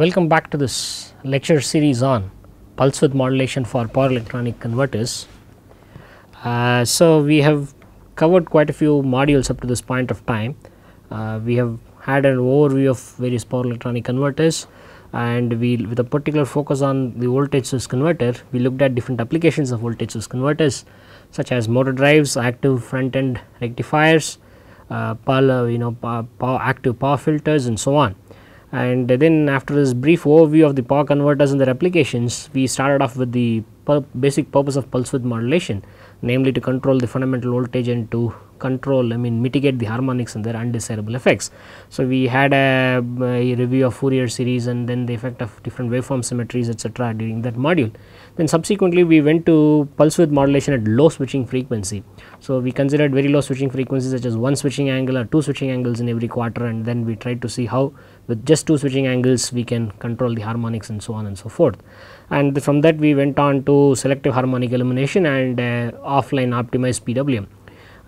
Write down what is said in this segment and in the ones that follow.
Welcome back to this lecture series on pulse width modulation for power electronic converters. Uh, so, we have covered quite a few modules up to this point of time. Uh, we have had an overview of various power electronic converters and we with a particular focus on the voltage source converter, we looked at different applications of voltage source converters such as motor drives, active front end rectifiers, uh, power, you know, power, power active power filters and so on and then after this brief overview of the power converters and their applications we started off with the basic purpose of pulse width modulation namely to control the fundamental voltage and to control I mean mitigate the harmonics and their undesirable effects. So, we had a, a, review of Fourier series and then the effect of different waveform symmetries etc. during that module. Then subsequently we went to pulse width modulation at low switching frequency. So, we considered very low switching frequencies such as one switching angle or two switching angles in every quarter and then we tried to see how with just two switching angles we can control the harmonics and so on and so forth and from that we went on to selective harmonic elimination and uh, offline optimized PWM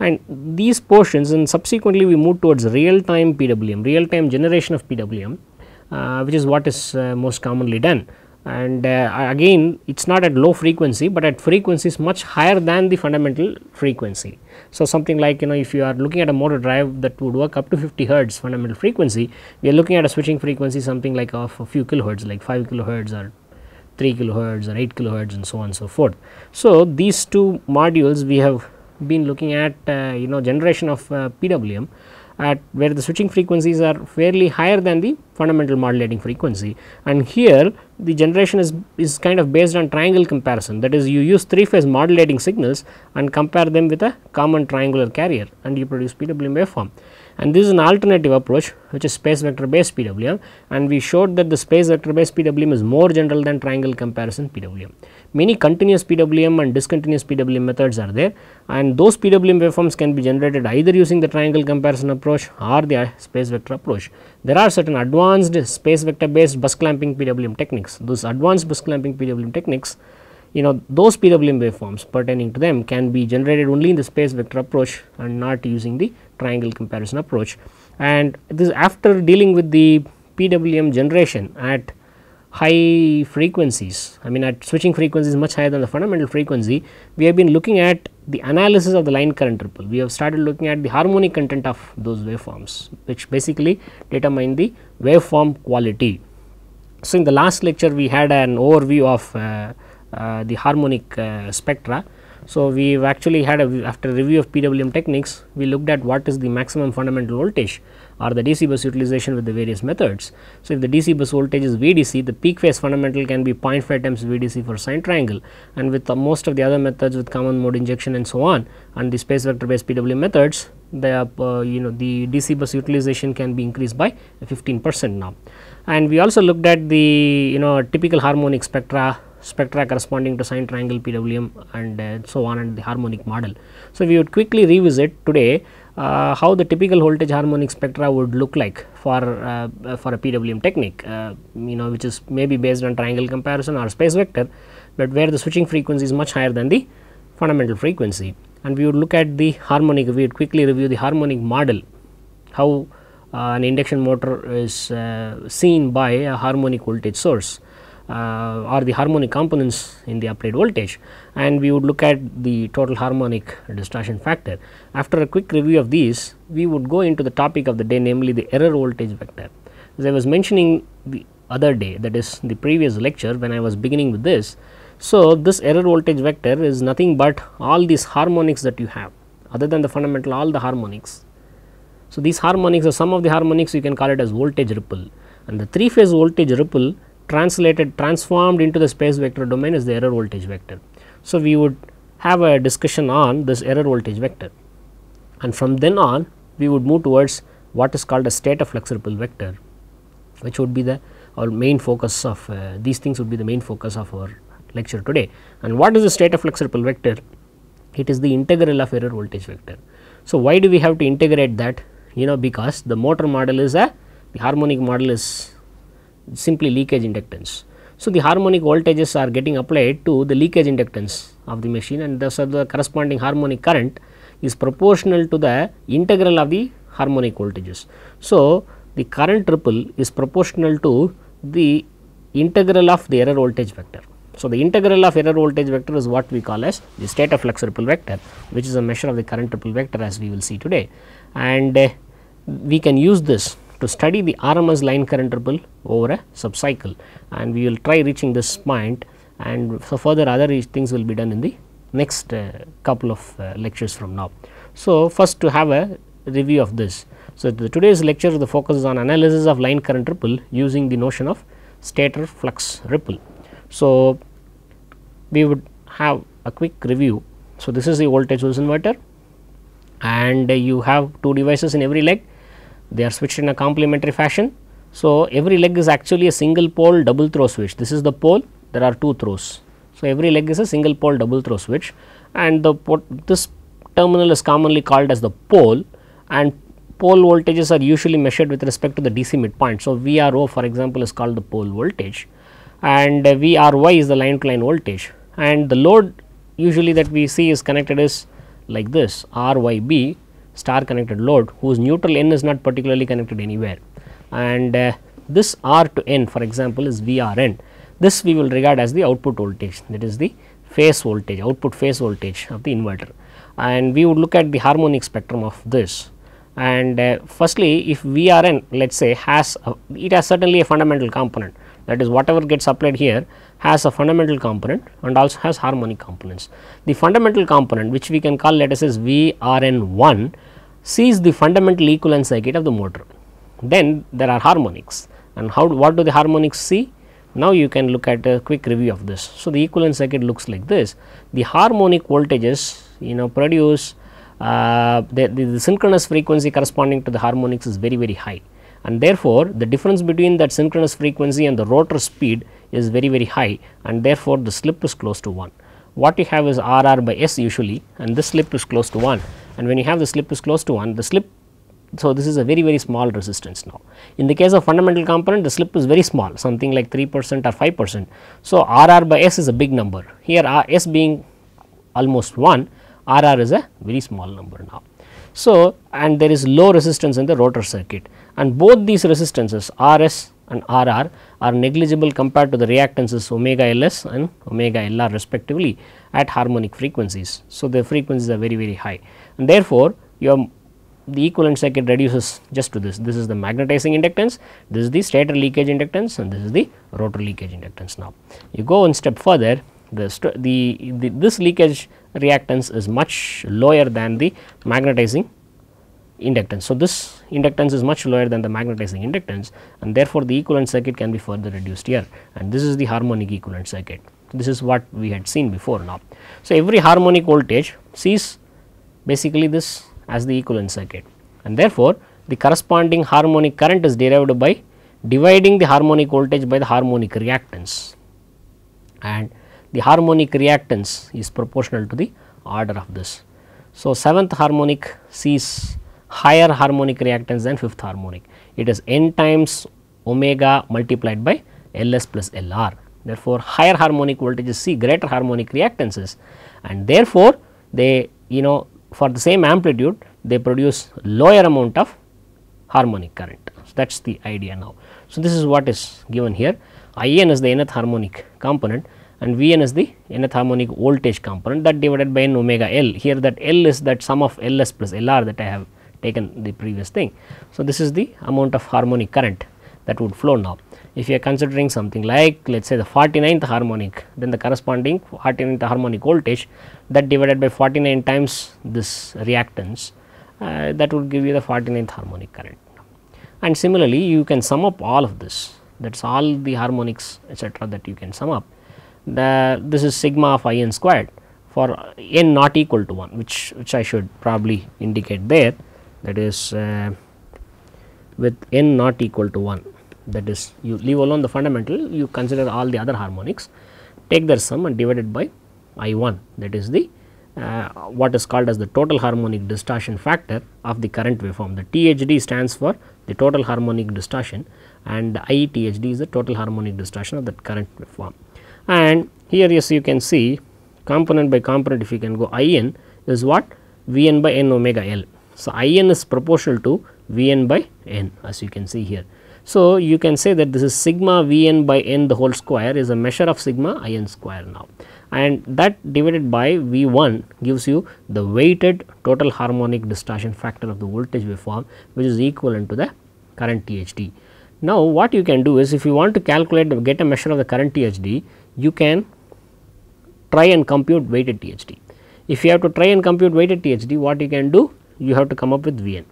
and these portions and subsequently we moved towards real time PWM, real time generation of PWM uh, which is what is uh, most commonly done and uh, again it is not at low frequency but at frequencies much higher than the fundamental frequency. So, something like you know if you are looking at a motor drive that would work up to 50 hertz fundamental frequency we are looking at a switching frequency something like of a few kilohertz like 5 kilohertz or 3 kilohertz or 8 kilohertz and so on and so forth. So, these two modules we have been looking at uh, you know generation of uh, PWM at where the switching frequencies are fairly higher than the fundamental modulating frequency and here the generation is, is kind of based on triangle comparison that is you use three phase modulating signals and compare them with a common triangular carrier and you produce PWM waveform and this is an alternative approach which is space vector based PWM and we showed that the space vector based PWM is more general than triangle comparison PWM many continuous PWM and discontinuous PWM methods are there and those PWM waveforms can be generated either using the triangle comparison approach or the space vector approach. There are certain advanced space vector based bus clamping PWM techniques. Those advanced bus clamping PWM techniques you know those PWM waveforms pertaining to them can be generated only in the space vector approach and not using the triangle comparison approach and this after dealing with the PWM generation at high frequencies I mean at switching frequencies much higher than the fundamental frequency we have been looking at the analysis of the line current ripple we have started looking at the harmonic content of those waveforms which basically determine the waveform quality. So, in the last lecture we had an overview of uh, uh, the harmonic uh, spectra. So, we have actually had a, after review of PWM techniques we looked at what is the maximum fundamental voltage or the DC bus utilization with the various methods. So, if the DC bus voltage is VDC, the peak phase fundamental can be 0.5 times VDC for sine triangle and with most of the other methods with common mode injection and so on and the space vector based PW methods, the uh, you know the DC bus utilization can be increased by 15 percent now. And we also looked at the you know typical harmonic spectra spectra corresponding to sine triangle PWM and uh, so on and the harmonic model. So, we would quickly revisit today uh, how the typical voltage harmonic spectra would look like for uh, for a PWM technique, uh, you know, which is maybe based on triangle comparison or space vector, but where the switching frequency is much higher than the fundamental frequency. And we would look at the harmonic. We would quickly review the harmonic model, how uh, an induction motor is uh, seen by a harmonic voltage source. Uh, or the harmonic components in the applied voltage and we would look at the total harmonic distortion factor. After a quick review of these, we would go into the topic of the day namely the error voltage vector. As I was mentioning the other day that is the previous lecture when I was beginning with this. So, this error voltage vector is nothing but all these harmonics that you have other than the fundamental all the harmonics. So, these harmonics or some of the harmonics you can call it as voltage ripple and the three phase voltage ripple translated transformed into the space vector domain is the error voltage vector. So, we would have a discussion on this error voltage vector and from then on we would move towards what is called a state of flux ripple vector which would be the our main focus of uh, these things would be the main focus of our lecture today. And what is the state of flux ripple vector? It is the integral of error voltage vector. So, why do we have to integrate that? You know because the motor model is a the harmonic model is simply leakage inductance. So, the harmonic voltages are getting applied to the leakage inductance of the machine and thus uh, the corresponding harmonic current is proportional to the integral of the harmonic voltages. So, the current ripple is proportional to the integral of the error voltage vector. So, the integral of error voltage vector is what we call as the state flux ripple vector which is a measure of the current ripple vector as we will see today and uh, we can use this to study the RMS line current ripple over a sub-cycle, and we will try reaching this point and so further other things will be done in the next uh, couple of uh, lectures from now. So, first to have a review of this. So, today's lecture the focus is on analysis of line current ripple using the notion of stator flux ripple. So, we would have a quick review. So, this is the voltage source inverter and uh, you have two devices in every leg they are switched in a complementary fashion. So, every leg is actually a single pole double throw switch. This is the pole, there are two throws. So, every leg is a single pole double throw switch and the this terminal is commonly called as the pole and pole voltages are usually measured with respect to the DC midpoint. So, VRO for example is called the pole voltage and VRY is the line to line voltage and the load usually that we see is connected is like this RYB star connected load whose neutral n is not particularly connected anywhere and uh, this R to n for example is VRN. This we will regard as the output voltage that is the phase voltage output phase voltage of the inverter and we would look at the harmonic spectrum of this and uh, firstly if VRN let us say has a, it has certainly a fundamental component that is whatever gets applied here has a fundamental component and also has harmonic components. The fundamental component which we can call let us say VRN1 C is the fundamental equivalent circuit of the motor. Then there are harmonics and how what do the harmonics see? Now you can look at a quick review of this. So, the equivalent circuit looks like this. The harmonic voltages you know produce uh, the, the, the synchronous frequency corresponding to the harmonics is very very high and therefore, the difference between that synchronous frequency and the rotor speed is very very high and therefore, the slip is close to 1. What you have is R r by s usually and this slip is close to 1 and when you have the slip is close to 1 the slip so this is a very very small resistance now. In the case of fundamental component the slip is very small something like 3 percent or 5 percent. So, R r by s is a big number here r uh, s being almost 1 R r is a very small number now. So, and there is low resistance in the rotor circuit and both these resistances R s and R r are negligible compared to the reactances omega L s and omega L r respectively at harmonic frequencies. So, the frequencies are very very high and therefore, your the equivalent circuit reduces just to this. This is the magnetizing inductance, this is the stator leakage inductance and this is the rotor leakage inductance now. You go one step further, the, the, the this leakage reactance is much lower than the magnetizing inductance. So, this inductance is much lower than the magnetizing inductance and therefore, the equivalent circuit can be further reduced here and this is the harmonic equivalent circuit. this is what we had seen before now. So, every harmonic voltage sees basically this as the equivalent circuit and therefore, the corresponding harmonic current is derived by dividing the harmonic voltage by the harmonic reactance and the harmonic reactance is proportional to the order of this. So, seventh harmonic sees higher harmonic reactance than fifth harmonic. It is n times omega multiplied by Ls plus Lr. Therefore, higher harmonic voltages see greater harmonic reactances and therefore, they you know for the same amplitude they produce lower amount of harmonic current. So, that is the idea now. So, this is what is given here I n is the nth harmonic component and V n is the nth harmonic voltage component that divided by n omega L here that L is that sum of L s plus L r that I have taken the previous thing. So, this is the amount of harmonic current that would flow now. If you are considering something like let us say the 49th harmonic then the corresponding 49th harmonic voltage that divided by 49 times this reactance uh, that would give you the 49th harmonic current. And similarly you can sum up all of this that is all the harmonics etc., that you can sum up. The this is sigma of i n squared for n not equal to 1 which which I should probably indicate there that is uh, with n not equal to 1 that is you leave alone the fundamental you consider all the other harmonics take their sum and divide it by I 1 that is the uh, what is called as the total harmonic distortion factor of the current waveform. The THD stands for the total harmonic distortion and IETHD is the total harmonic distortion of that current waveform. And here yes you can see component by component if you can go IN is what Vn by n omega L. So, IN is proportional to Vn by n as you can see here. So, you can say that this is sigma v n by n the whole square is a measure of sigma i n square now and that divided by v 1 gives you the weighted total harmonic distortion factor of the voltage waveform which is equivalent to the current THD. Now, what you can do is if you want to calculate get a measure of the current THD, you can try and compute weighted THD. If you have to try and compute weighted THD, what you can do? You have to come up with Vn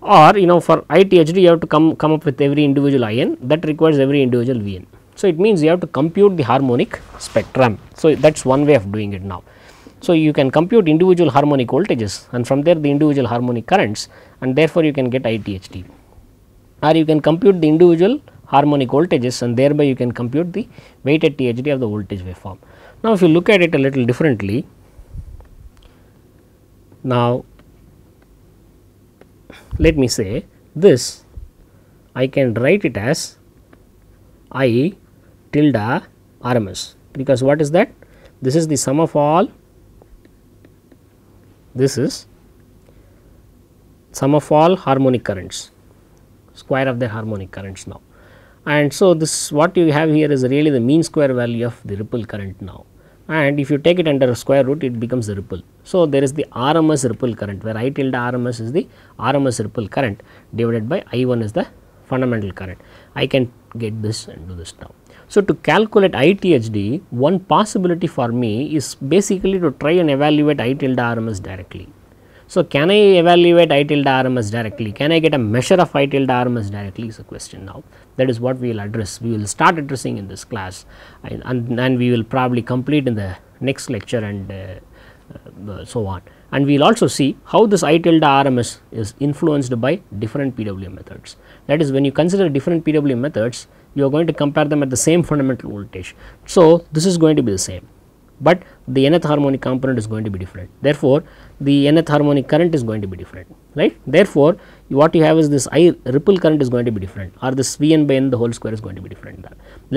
or you know for ithd you have to come come up with every individual in that requires every individual vn so it means you have to compute the harmonic spectrum so that's one way of doing it now so you can compute individual harmonic voltages and from there the individual harmonic currents and therefore you can get ithd or you can compute the individual harmonic voltages and thereby you can compute the weighted THD of the voltage waveform. Now, if you look at it a little differently, now let me say this I can write it as I tilde RMS because what is that? This is the sum of all this is sum of all harmonic currents square of the harmonic currents now and so this what you have here is really the mean square value of the ripple current now and if you take it under a square root it becomes the ripple so, there is the RMS ripple current where I tilde RMS is the RMS ripple current divided by I 1 is the fundamental current. I can get this and do this now. So, to calculate ITHD, one possibility for me is basically to try and evaluate I tilde RMS directly. So, can I evaluate I tilde RMS directly? Can I get a measure of I tilde RMS directly is a question now. That is what we will address. We will start addressing in this class and, and, and we will probably complete in the next lecture and uh, uh, so on and we will also see how this I tilde RMS is influenced by different PWM methods. That is when you consider different PWM methods you are going to compare them at the same fundamental voltage. So, this is going to be the same, but the nth harmonic component is going to be different. Therefore, the nth harmonic current is going to be different, right. Therefore, what you have is this I ripple current is going to be different or this V n by n the whole square is going to be different.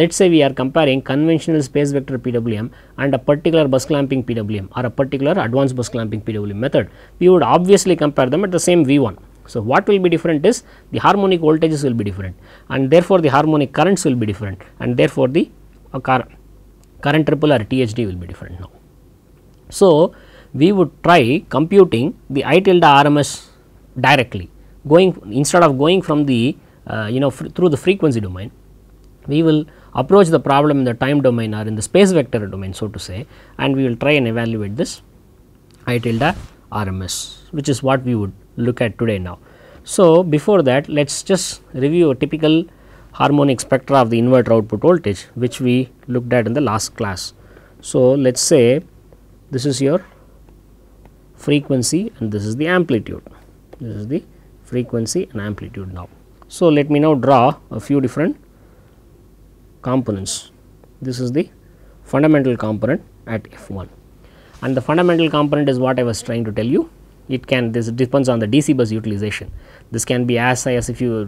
Let us say we are comparing conventional space vector PWM and a particular bus clamping PWM or a particular advanced bus clamping PWM method. We would obviously compare them at the same V 1. So, what will be different is the harmonic voltages will be different and therefore, the harmonic currents will be different and therefore, the uh, current ripple or THD will be different now. So, we would try computing the I tilde RMS directly going instead of going from the uh, you know through the frequency domain we will approach the problem in the time domain or in the space vector domain so to say and we will try and evaluate this I tilde RMS which is what we would look at today now. So, before that let us just review a typical harmonic spectra of the inverter output voltage which we looked at in the last class. So, let us say this is your frequency and this is the amplitude this is the frequency and amplitude now so let me now draw a few different components this is the fundamental component at f1 and the fundamental component is what i was trying to tell you it can this depends on the dc bus utilization this can be as high as if you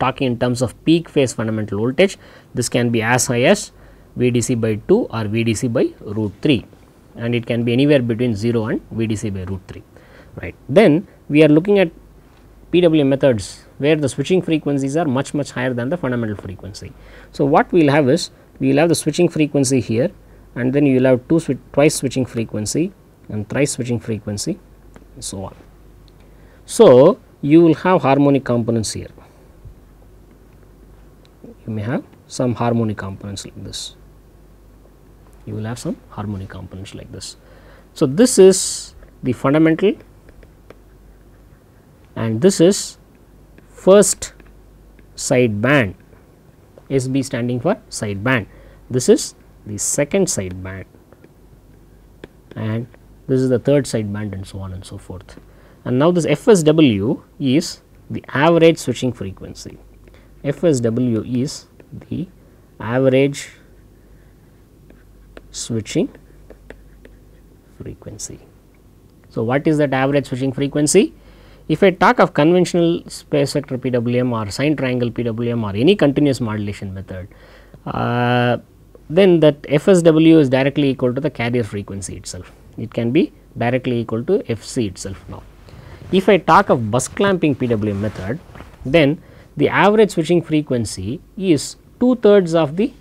talking in terms of peak phase fundamental voltage this can be as high as vdc by 2 or vdc by root 3 and it can be anywhere between 0 and VDC by root 3 right. Then we are looking at PWM methods where the switching frequencies are much much higher than the fundamental frequency. So, what we will have is we will have the switching frequency here and then you will have two swi twice switching frequency and thrice switching frequency and so on. So, you will have harmonic components here. You may have some harmonic components like this you will have some harmonic components like this. So, this is the fundamental and this is first side band SB standing for side band. This is the second side band and this is the third side band and so on and so forth. And now this FSW is the average switching frequency. FSW is the average switching frequency. So, what is that average switching frequency? If I talk of conventional space sector PWM or sine triangle PWM or any continuous modulation method, uh, then that FSW is directly equal to the carrier frequency itself. It can be directly equal to FC itself now. If I talk of bus clamping PWM method, then the average switching frequency is two thirds of the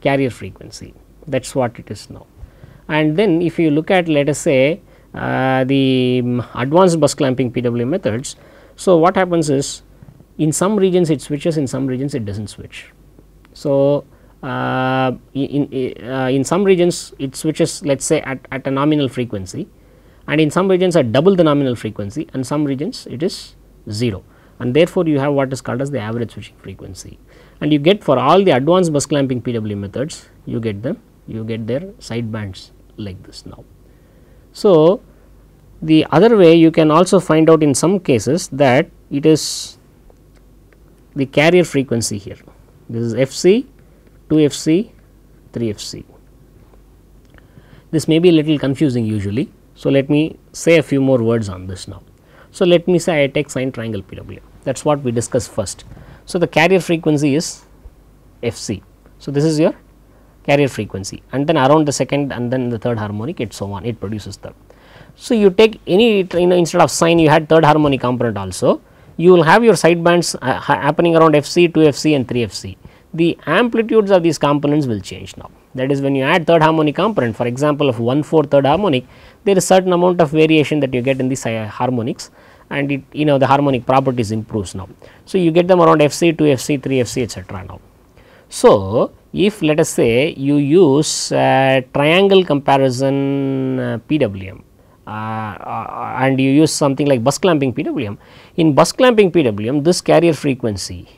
carrier frequency that is what it is now. And then if you look at let us say uh, the um, advanced bus clamping PW methods. So, what happens is in some regions it switches in some regions it does not switch. So, uh, in, uh, in some regions it switches let us say at, at a nominal frequency and in some regions at double the nominal frequency and some regions it is 0 and therefore, you have what is called as the average switching frequency and you get for all the advanced bus clamping PW methods you get them you get their side bands like this now. So, the other way you can also find out in some cases that it is the carrier frequency here. This is FC, 2FC, 3FC. This may be a little confusing usually. So, let me say a few more words on this now. So, let me say I take sine triangle PW that is what we discussed first. So, the carrier frequency is FC. So, this is your carrier frequency and then around the second and then the third harmonic it so on it produces third. So, you take any you know instead of sine you had third harmonic component also you will have your sidebands uh, happening around fc, 2fc and 3fc. The amplitudes of these components will change now that is when you add third harmonic component for example of 1 4 third harmonic there is certain amount of variation that you get in the uh, harmonics and it you know the harmonic properties improves now. So, you get them around fc, 2fc, 3fc etc. now. So, if let us say you use uh, triangle comparison uh, PWM uh, uh, and you use something like bus clamping PWM. In bus clamping PWM this carrier frequency,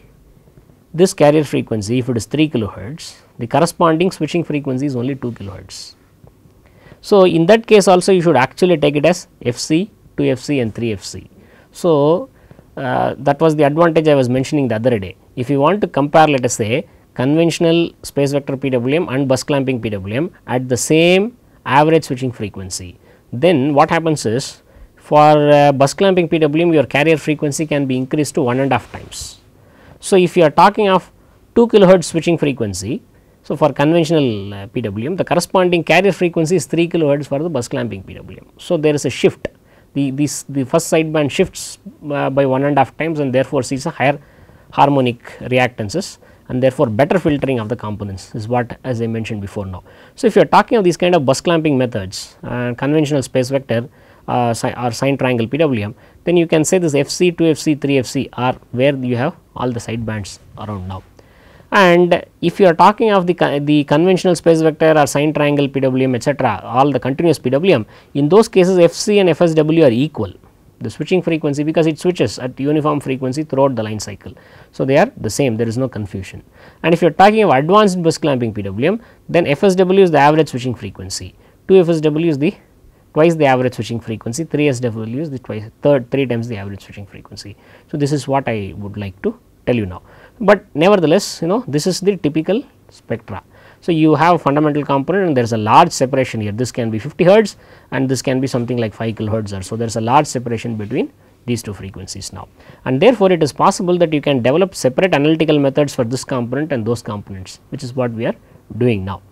this carrier frequency if it is 3 kilohertz the corresponding switching frequency is only 2 kilohertz. So, in that case also you should actually take it as FC, 2 FC and 3 FC. So, uh, that was the advantage I was mentioning the other day. If you want to compare let us say conventional space vector PWM and bus clamping PWM at the same average switching frequency. Then what happens is for uh, bus clamping PWM your carrier frequency can be increased to one and a half times. So, if you are talking of 2 kilohertz switching frequency, so for conventional uh, PWM the corresponding carrier frequency is 3 kilohertz for the bus clamping PWM. So, there is a shift the this the first sideband shifts uh, by one and a half times and therefore, sees a higher harmonic reactances and therefore better filtering of the components is what as I mentioned before now. So, if you are talking of these kind of bus clamping methods and conventional space vector uh, or sine triangle PWM, then you can say this FC2, FC3, FC are where you have all the side bands around now. And if you are talking of the, the conventional space vector or sine triangle PWM etc., all the continuous PWM, in those cases FC and FSW are equal the switching frequency because it switches at uniform frequency throughout the line cycle. So, they are the same there is no confusion and if you are talking of advanced bus clamping PWM then FSW is the average switching frequency, 2 FSW is the twice the average switching frequency, 3 SW is the twice third 3 times the average switching frequency. So, this is what I would like to tell you now, but nevertheless you know this is the typical spectra. So, you have fundamental component and there is a large separation here this can be 50 hertz and this can be something like 5 kilohertz or so there is a large separation between these two frequencies now and therefore, it is possible that you can develop separate analytical methods for this component and those components which is what we are doing now.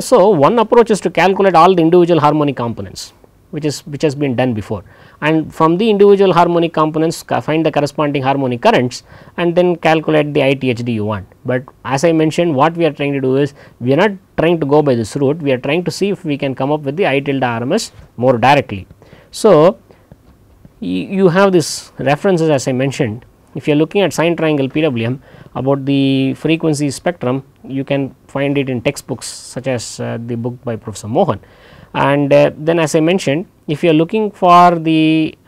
So, one approach is to calculate all the individual harmonic components which is which has been done before and from the individual harmonic components find the corresponding harmonic currents and then calculate the ITHD you want. But as I mentioned what we are trying to do is we are not trying to go by this route we are trying to see if we can come up with the I tilde RMS more directly. So, you have these references as I mentioned if you are looking at sine triangle PWM about the frequency spectrum you can find it in textbooks such as uh, the book by Professor Mohan and uh, then as I mentioned if you are looking for the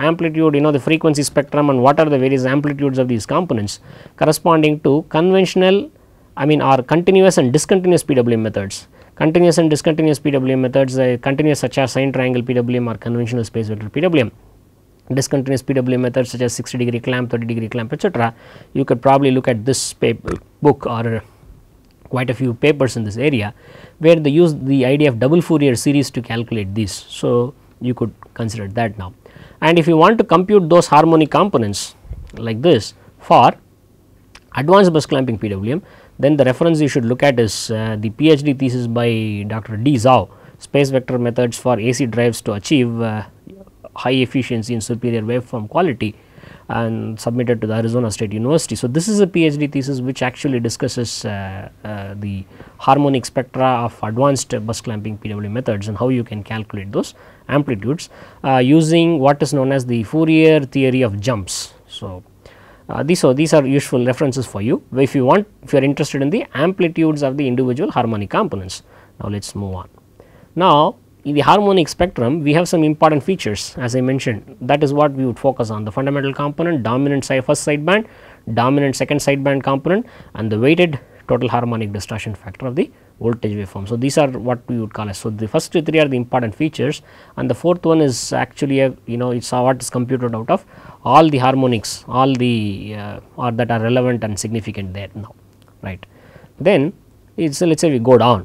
amplitude you know the frequency spectrum and what are the various amplitudes of these components corresponding to conventional I mean or continuous and discontinuous PWM methods. Continuous and discontinuous PWM methods uh, continuous such as sine triangle PWM or conventional space vector PWM discontinuous PWM methods such as 60 degree clamp, 30 degree clamp etc. You could probably look at this paper book or uh, quite a few papers in this area where they use the idea of double Fourier series to calculate these. So, you could consider that now. And if you want to compute those harmonic components like this for advanced bus clamping PWM, then the reference you should look at is uh, the PhD thesis by Dr. D. Zhao, Space Vector Methods for AC Drives to Achieve uh, High Efficiency and Superior Waveform Quality and submitted to the Arizona State University. So, this is a PhD thesis which actually discusses uh, uh, the harmonic spectra of advanced bus clamping PWM methods and how you can calculate those amplitudes uh, using what is known as the Fourier theory of jumps. So, uh, these, so these are useful references for you if you want if you are interested in the amplitudes of the individual harmonic components. Now, let us move on. Now, in the harmonic spectrum we have some important features as I mentioned that is what we would focus on the fundamental component dominant side first sideband dominant second sideband component and the weighted total harmonic distortion factor of the voltage waveform. So, these are what we would call as. So, the first three are the important features and the fourth one is actually a you know it is what is computed out of all the harmonics all the uh, or that are relevant and significant there now right. Then it is let us say we go down.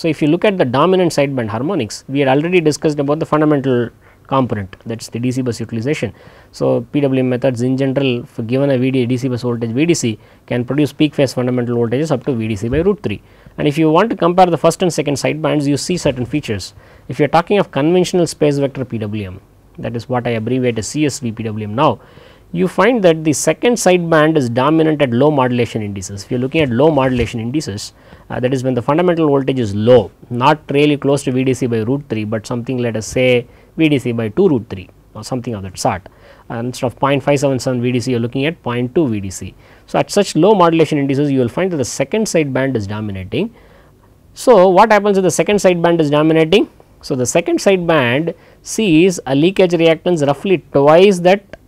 So, if you look at the dominant sideband harmonics we had already discussed about the fundamental component that is the DC bus utilization. So, PWM methods in general for given a VDC DC bus voltage VDC can produce peak phase fundamental voltages up to VDC by root 3 and if you want to compare the first and second sidebands you see certain features. If you are talking of conventional space vector PWM that is what I abbreviate as CSV PWM now you find that the second sideband is dominant at low modulation indices. If you are looking at low modulation indices uh, that is when the fundamental voltage is low not really close to VDC by root 3, but something let us say VDC by 2 root 3 or something of that sort. And instead of 0.577 VDC you are looking at 0.2 VDC. So, at such low modulation indices you will find that the second sideband is dominating. So, what happens if the second sideband is dominating? So, the second sideband sees a leakage reactance roughly twice that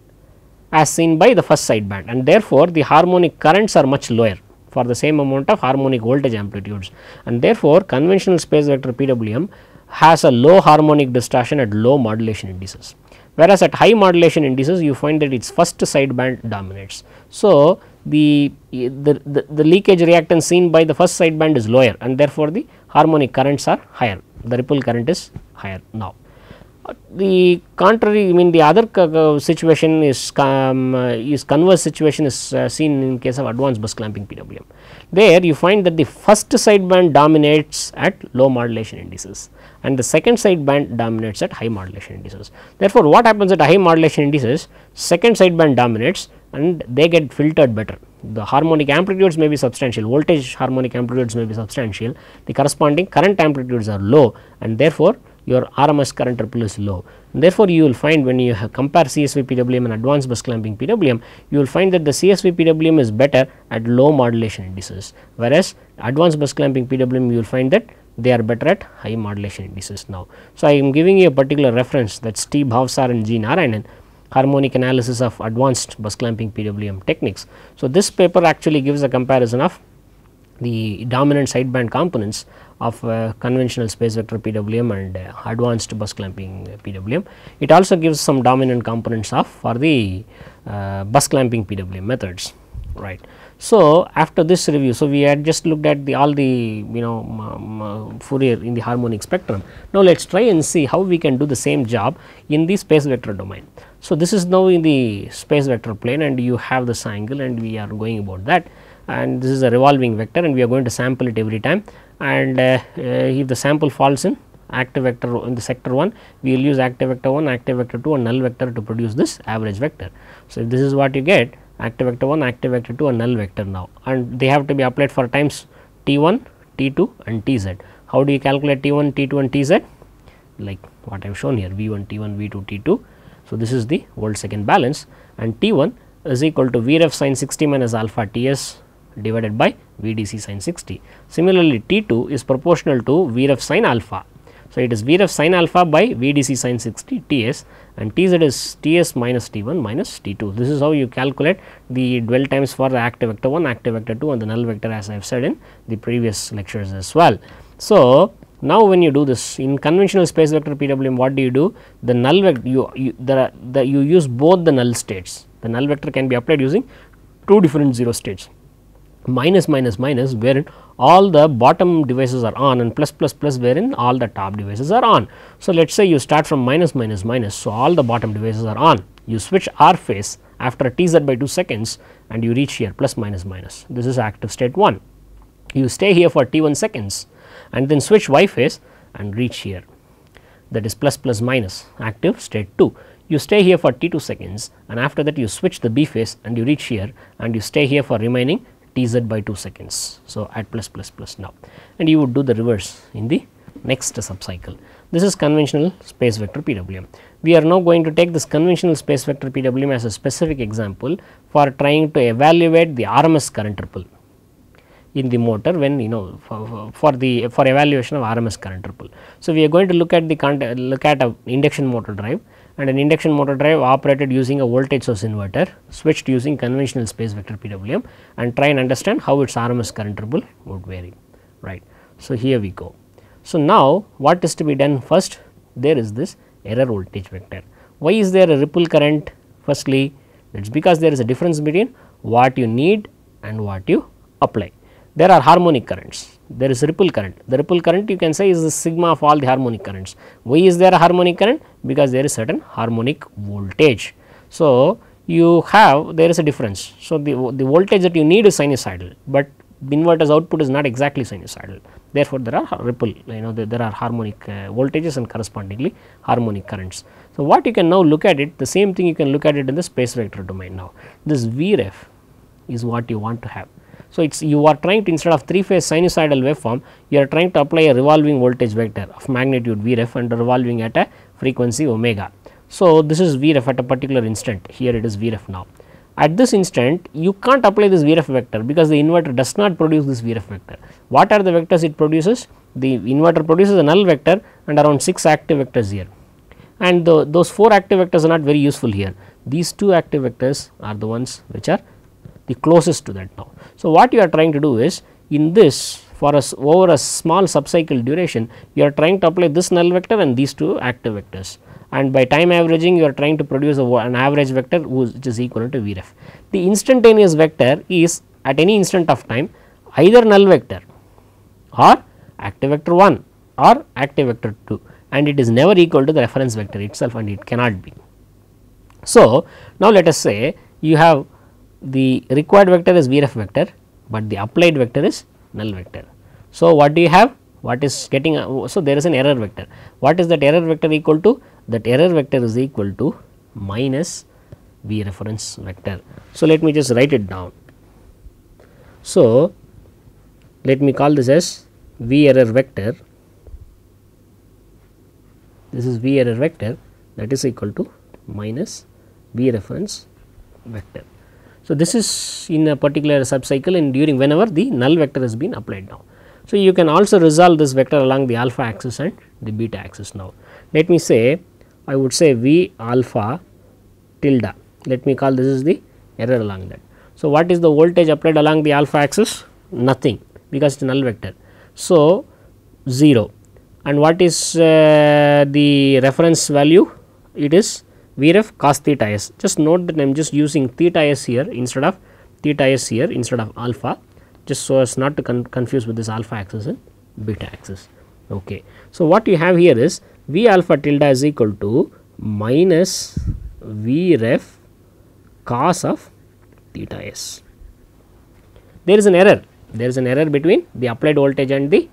as seen by the first sideband and therefore, the harmonic currents are much lower for the same amount of harmonic voltage amplitudes and therefore, conventional space vector PWM has a low harmonic distortion at low modulation indices. Whereas, at high modulation indices you find that its first sideband dominates. So, the, the, the, the leakage reactance seen by the first sideband is lower and therefore, the harmonic currents are higher, the ripple current is higher now the contrary I mean the other uh, situation is um, uh, is converse situation is uh, seen in case of advanced bus clamping PWM. There you find that the first sideband dominates at low modulation indices and the second sideband dominates at high modulation indices. Therefore, what happens at high modulation indices second sideband dominates and they get filtered better. The harmonic amplitudes may be substantial, voltage harmonic amplitudes may be substantial, the corresponding current amplitudes are low and therefore, your RMS current ripple is low. therefore, you will find when you compare CSV PWM and advanced bus clamping PWM, you will find that the CSV PWM is better at low modulation indices, whereas advanced bus clamping PWM you will find that they are better at high modulation indices now. So, I am giving you a particular reference that Steve Havsar and Gene Narayanan harmonic analysis of advanced bus clamping PWM techniques. So, this paper actually gives a comparison of the dominant sideband components of uh, conventional space vector PWM and uh, advanced bus clamping PWM. It also gives some dominant components of for the uh, bus clamping PWM methods right. So, after this review, so we had just looked at the all the you know Fourier in the harmonic spectrum. Now, let us try and see how we can do the same job in the space vector domain. So, this is now in the space vector plane and you have this angle and we are going about that and this is a revolving vector and we are going to sample it every time and uh, uh, if the sample falls in active vector in the sector 1 we will use active vector 1 active vector 2 and null vector to produce this average vector. So, if this is what you get active vector 1 active vector 2 and null vector now and they have to be applied for times t 1 t 2 and t z. How do you calculate t 1 t 2 and t z like what I have shown here v 1 t 1 v 2 t 2. So, this is the volt second balance and t 1 is equal to v ref sine 60 minus alpha t s divided by VDC sin 60. Similarly, T2 is proportional to Vref sin alpha. So, it is Vref sin alpha by VDC sin 60 Ts and Tz is Ts minus T1 minus T2. This is how you calculate the dwell times for the active vector 1, active vector 2 and the null vector as I have said in the previous lectures as well. So, now, when you do this in conventional space vector PWM, what do you do? The null vector you, you there are the, you use both the null states. The null vector can be applied using two different zero states minus minus minus wherein all the bottom devices are on and plus plus plus wherein all the top devices are on. So, let us say you start from minus minus minus. So, all the bottom devices are on you switch R phase after tz by 2 seconds and you reach here plus minus minus this is active state 1. You stay here for t 1 seconds and then switch Y phase and reach here that is plus plus minus active state 2 you stay here for t 2 seconds and after that you switch the b phase and you reach here and you stay here for remaining tz by 2 seconds. So, at plus plus plus now and you would do the reverse in the next sub cycle. This is conventional space vector PWM. We are now going to take this conventional space vector PWM as a specific example for trying to evaluate the RMS current ripple in the motor when you know for, for, the for evaluation of RMS current ripple. So, we are going to look at the look at a induction motor drive and an induction motor drive operated using a voltage source inverter switched using conventional space vector PWM and try and understand how its RMS current ripple would vary right. So, here we go. So, now what is to be done first there is this error voltage vector. Why is there a ripple current firstly it is because there is a difference between what you need and what you apply. There are harmonic currents there is ripple current. The ripple current you can say is the sigma of all the harmonic currents. Why is there a harmonic current? Because there is certain harmonic voltage. So, you have there is a difference. So, the, the voltage that you need is sinusoidal, but the inverter's output is not exactly sinusoidal. Therefore, there are ripple you know there, there are harmonic uh, voltages and correspondingly harmonic currents. So, what you can now look at it the same thing you can look at it in the space vector domain now. This Vref is what you want to have so, it is you are trying to instead of three phase sinusoidal waveform you are trying to apply a revolving voltage vector of magnitude Vref and revolving at a frequency omega. So, this is Vref at a particular instant here it is Vref now. At this instant you can't apply this Vref vector because the inverter does not produce this Vref vector. What are the vectors it produces? The inverter produces a null vector and around 6 active vectors here and the, those 4 active vectors are not very useful here. These 2 active vectors are the ones which are the closest to that now. So, what you are trying to do is in this for us over a small sub-cycle duration you are trying to apply this null vector and these two active vectors and by time averaging you are trying to produce a, an average vector which is equal to Vref. The instantaneous vector is at any instant of time either null vector or active vector 1 or active vector 2 and it is never equal to the reference vector itself and it cannot be. So, now let us say you have the required vector is Vref vector, but the applied vector is null vector. So, what do you have? What is getting, uh, so there is an error vector. What is that error vector equal to? That error vector is equal to minus V reference vector. So, let me just write it down. So, let me call this as V error vector. This is V error vector that is equal to minus V reference vector. So, this is in a particular subcycle and during whenever the null vector has been applied now. So, you can also resolve this vector along the alpha axis and the beta axis now. Let me say I would say V alpha tilde let me call this is the error along that. So, what is the voltage applied along the alpha axis nothing because it is null vector. So, 0 and what is uh, the reference value it is Vref cos theta s. Just note that I am just using theta s here instead of theta s here instead of alpha just so as not to con confuse with this alpha axis and beta axis. Okay. So, what you have here is V alpha tilde is equal to minus V ref cos of theta s. There is an error, there is an error between the applied voltage and the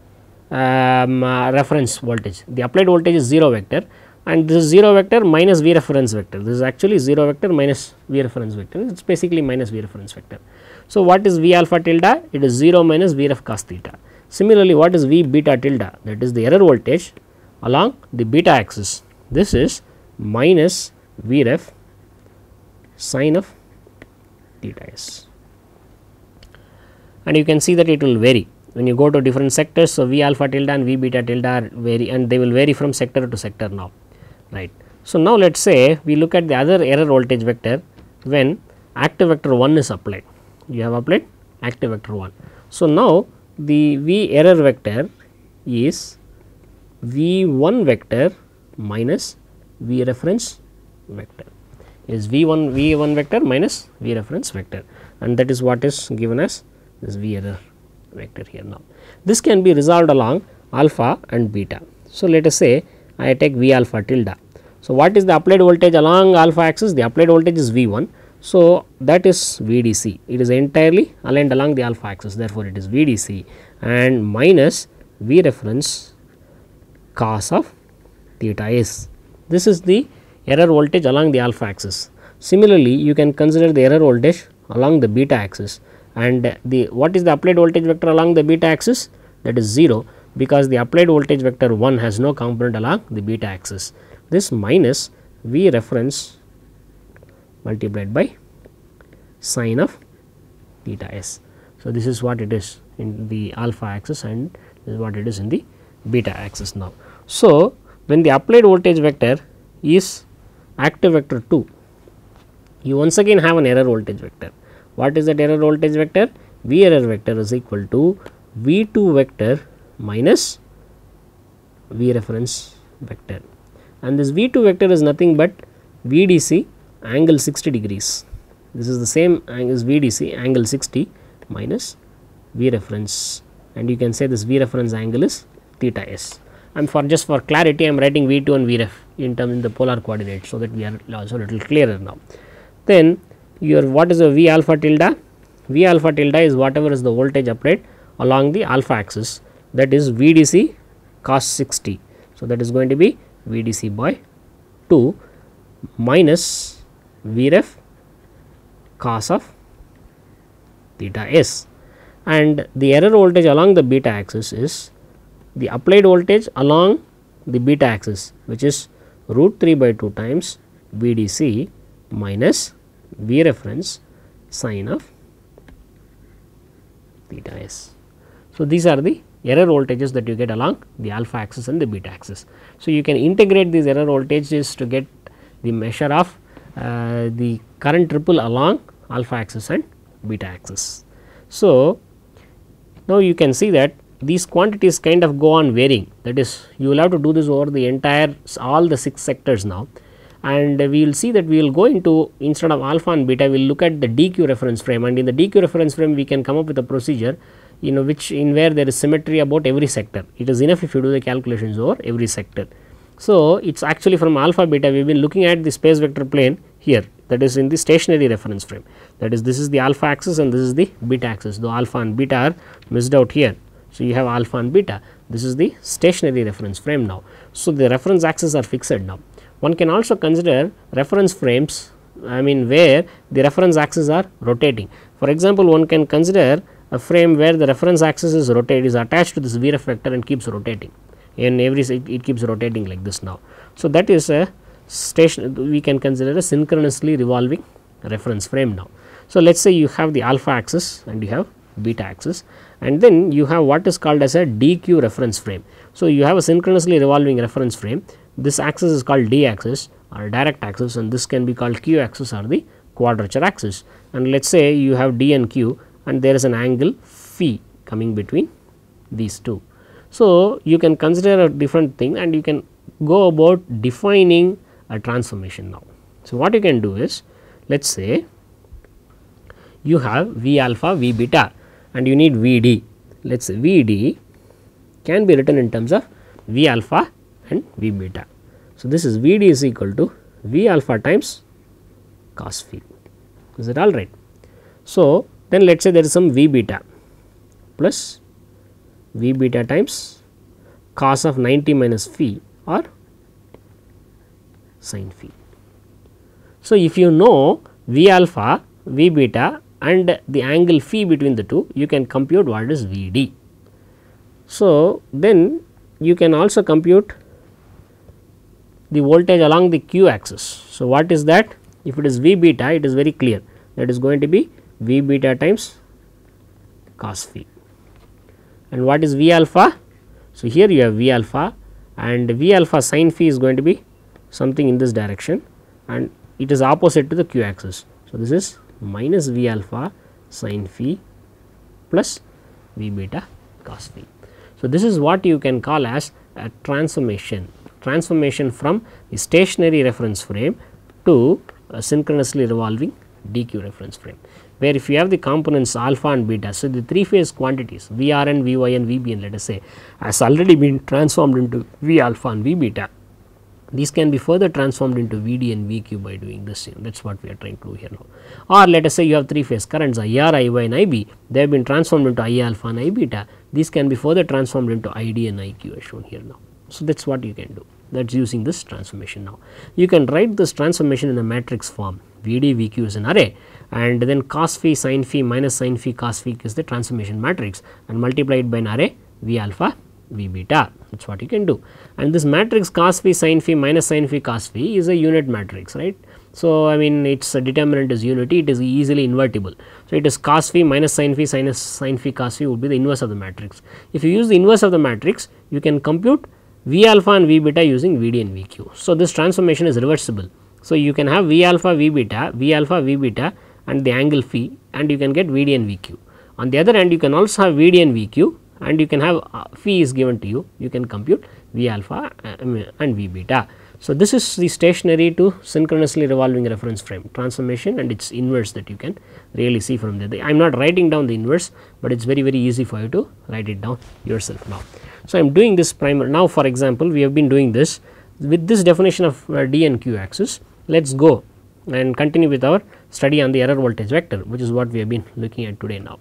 um, uh, reference voltage. The applied voltage is 0 vector and this 0 vector minus v reference vector. This is actually 0 vector minus v reference vector, it is basically minus v reference vector. So, what is v alpha tilde? It is 0 minus v ref cos theta. Similarly, what is v beta tilde? That is the error voltage along the beta axis. This is minus v ref sine of theta s. And you can see that it will vary when you go to different sectors. So, V alpha tilde and V beta tilde are vary and they will vary from sector to sector now right. So, now let us say we look at the other error voltage vector when active vector 1 is applied, you have applied active vector 1. So, now the V error vector is V 1 vector minus V reference vector is V 1 V 1 vector minus V reference vector and that is what is given as this V error vector here now. This can be resolved along alpha and beta. So, let us say I take V alpha tilde. So, what is the applied voltage along alpha axis? The applied voltage is V 1. So, that is VDC, it is entirely aligned along the alpha axis therefore, it is VDC and minus V reference cos of theta s. This is the error voltage along the alpha axis. Similarly, you can consider the error voltage along the beta axis and the what is the applied voltage vector along the beta axis that is 0 because the applied voltage vector 1 has no component along the beta axis. This minus V reference multiplied by sine of theta s. So, this is what it is in the alpha axis and this is what it is in the beta axis now. So, when the applied voltage vector is active vector 2, you once again have an error voltage vector. What is that error voltage vector? V error vector is equal to V 2 vector minus v reference vector and this v2 vector is nothing but vdc angle 60 degrees this is the same as vdc angle 60 minus v reference and you can say this v reference angle is theta s and for just for clarity I am writing V2 and V ref in terms in the polar coordinate so that we are also a little clearer now. Then your what is the V alpha tilde? V alpha tilde is whatever is the voltage applied along the alpha axis that is VDC cos 60. So, that is going to be VDC by 2 minus Vref cos of theta s and the error voltage along the beta axis is the applied voltage along the beta axis which is root 3 by 2 times VDC minus V reference sine of theta s. So, these are the error voltages that you get along the alpha axis and the beta axis. So, you can integrate these error voltages to get the measure of uh, the current ripple along alpha axis and beta axis. So, now you can see that these quantities kind of go on varying that is you will have to do this over the entire all the 6 sectors now and we will see that we will go into instead of alpha and beta we will look at the dq reference frame and in the dq reference frame we can come up with a procedure you know which in where there is symmetry about every sector. It is enough if you do the calculations over every sector. So, it is actually from alpha beta we have been looking at the space vector plane here that is in the stationary reference frame that is this is the alpha axis and this is the beta axis though alpha and beta are missed out here. So, you have alpha and beta this is the stationary reference frame now. So, the reference axes are fixed now. One can also consider reference frames I mean where the reference axes are rotating. For example, one can consider a frame where the reference axis is rotated is attached to this VRF vector and keeps rotating and every it keeps rotating like this now. So, that is a station we can consider a synchronously revolving reference frame now. So, let us say you have the alpha axis and you have beta axis and then you have what is called as a DQ reference frame. So, you have a synchronously revolving reference frame this axis is called D axis or direct axis and this can be called Q axis or the quadrature axis and let us say you have D and Q and there is an angle phi coming between these two. So, you can consider a different thing and you can go about defining a transformation now. So, what you can do is let us say you have V alpha V beta and you need V d let us say V d can be written in terms of V alpha and V beta. So, this is V d is equal to V alpha times cos phi is it all right. So, then let us say there is some v beta plus v beta times cos of 90 minus phi or sine phi. So, if you know v alpha, v beta and the angle phi between the two, you can compute what is v d. So, then you can also compute the voltage along the q axis. So, what is that? If it is v beta, it is very clear that is going to be v beta times cos phi. And what is v alpha? So, here you have v alpha and v alpha sine phi is going to be something in this direction and it is opposite to the q axis. So, this is minus v alpha sine phi plus v beta cos phi. So, this is what you can call as a transformation transformation from the stationary reference frame to a synchronously revolving DQ reference frame where if you have the components alpha and beta. So, the three phase quantities V r and V y and V b n let us say has already been transformed into V alpha and V beta. These can be further transformed into V d and V q by doing this that is what we are trying to do here now. Or let us say you have three phase currents Iy and I b they have been transformed into I alpha and I beta these can be further transformed into I d and I q as shown here now. So, that is what you can do that is using this transformation now. You can write this transformation in a matrix form V d V q is an array and then cos phi sin phi minus sin phi cos phi is the transformation matrix and multiply it by an array v alpha v beta that is what you can do. And this matrix cos phi sin phi minus sin phi cos phi is a unit matrix right. So, I mean its determinant is unity it is easily invertible. So, it is cos phi minus sin phi sinus sin phi cos phi would be the inverse of the matrix. If you use the inverse of the matrix you can compute V alpha and V beta using Vd and Vq. So, this transformation is reversible. So, you can have V alpha V beta V alpha V beta and the angle phi and you can get VD and VQ. On the other hand you can also have VD and VQ and you can have uh, phi is given to you, you can compute V alpha uh, um, and V beta. So, this is the stationary to synchronously revolving reference frame transformation and its inverse that you can really see from there. I am not writing down the inverse, but it is very very easy for you to write it down yourself now. So, I am doing this primer now for example, we have been doing this with this definition of uh, D and Q axis. Let us go and continue with our study on the error voltage vector which is what we have been looking at today now.